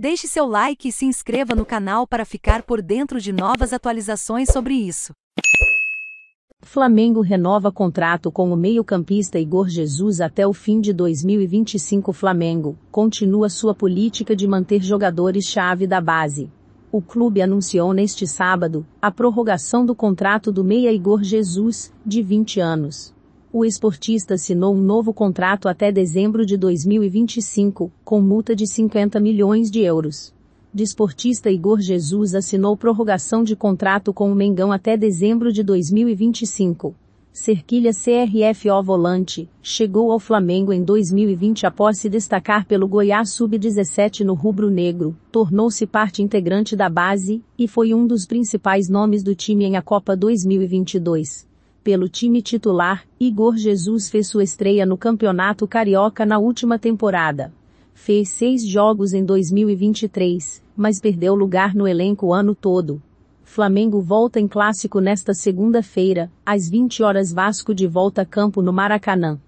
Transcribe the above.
Deixe seu like e se inscreva no canal para ficar por dentro de novas atualizações sobre isso. Flamengo renova contrato com o meio-campista Igor Jesus até o fim de 2025. Flamengo continua sua política de manter jogadores-chave da base. O clube anunciou neste sábado a prorrogação do contrato do meia Igor Jesus, de 20 anos, o esportista assinou um novo contrato até dezembro de 2025, com multa de 50 milhões de euros. Desportista Igor Jesus assinou prorrogação de contrato com o Mengão até dezembro de 2025. Cerquilha CRFO Volante, chegou ao Flamengo em 2020 após se destacar pelo Goiás Sub-17 no rubro negro, tornou-se parte integrante da base e foi um dos principais nomes do time em a Copa 2022 pelo time titular, Igor Jesus fez sua estreia no Campeonato Carioca na última temporada. Fez seis jogos em 2023, mas perdeu lugar no elenco o ano todo. Flamengo volta em clássico nesta segunda-feira, às 20 horas Vasco de volta a campo no Maracanã.